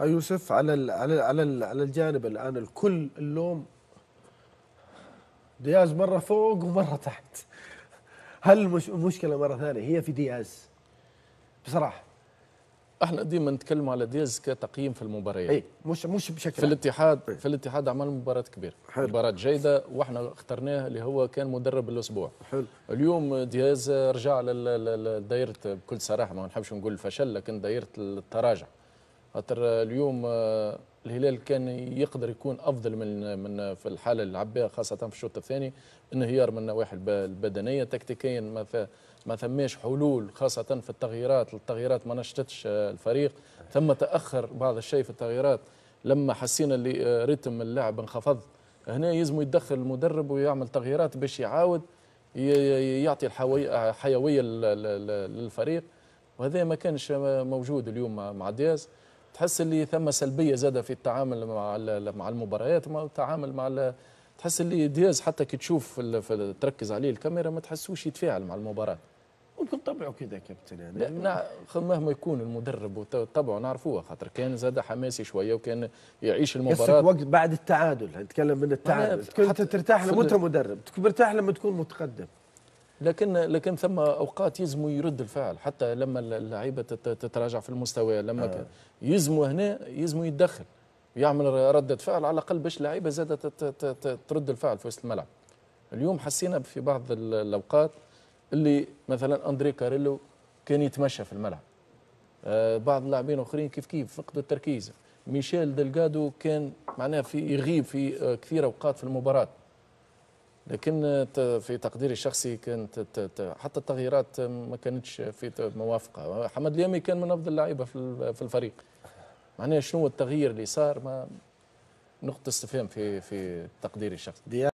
آه، يوسف على الـ على الـ على, على الجانب الان الكل اللوم دياز مره فوق ومره تحت هل المشكله مره ثانيه هي في دياز بصراحه احنا ديما نتكلم على دياز كتقييم في المباريات اي مش مش بشكل في الاتحاد أي. في الاتحاد عمل مباراه كبيره حلو. مباراه جيده واحنا اخترناه اللي هو كان مدرب الاسبوع حلو. اليوم دياز رجع لدائره بكل صراحه ما نحبش نقول فشل لكن دائره التراجع خاطر اليوم آه، الهلال كان يقدر يكون افضل من من في الحاله اللي لعب بها خاصه في الشوط الثاني انهيار من النواحي البدنيه تكتيكيا ما ما ثماش حلول خاصه في التغييرات التغييرات ما نشطتش آه، الفريق ثم تاخر بعض الشيء في التغييرات لما حسينا اللي آه، رتم اللعب انخفض هنا يزمو يتدخل المدرب ويعمل تغييرات باش يعاود يعطي الحيويه للفريق وهذا ما كانش موجود اليوم مع دياز تحس اللي ثم سلبيه زاده في التعامل مع مع المباريات مع التعامل مع تحس اللي دياز حتى كي تشوف تركز عليه الكاميرا ما تحسوش يتفاعل مع المباراه ممكن طبعه كذا كابتن يعني لا مهما يكون المدرب وطبعه نعرفوه خاطر كان زاد حماسي شويه وكان يعيش المباراه وقت بعد التعادل نتكلم من التعادل حتى ترتاح لما انت مدرب مرتاح لما تكون متقدم لكن لكن ثم اوقات يلزموا يرد الفعل حتى لما اللعيبه تتراجع في المستوى لما آه. يلزموا هنا يلزموا يتدخل يعمل رده فعل على الاقل باش اللعيبه زادة ترد الفعل في وسط الملعب اليوم حسينا في بعض الاوقات اللي مثلا اندري كاريلو كان يتمشى في الملعب آه، بعض اللاعبين اخرين كيف كيف فقدوا التركيز ميشيل دلجادو كان معناه في يغيب في آه، كثير اوقات في المباراه لكن في تقديري الشخصي كانت حتى التغييرات ما كانتش في موافقه حمد اليامي كان من افضل اللعيبه في الفريق معناها شنو التغيير اللي صار ما نقطه استفهام في في تقديري الشخصي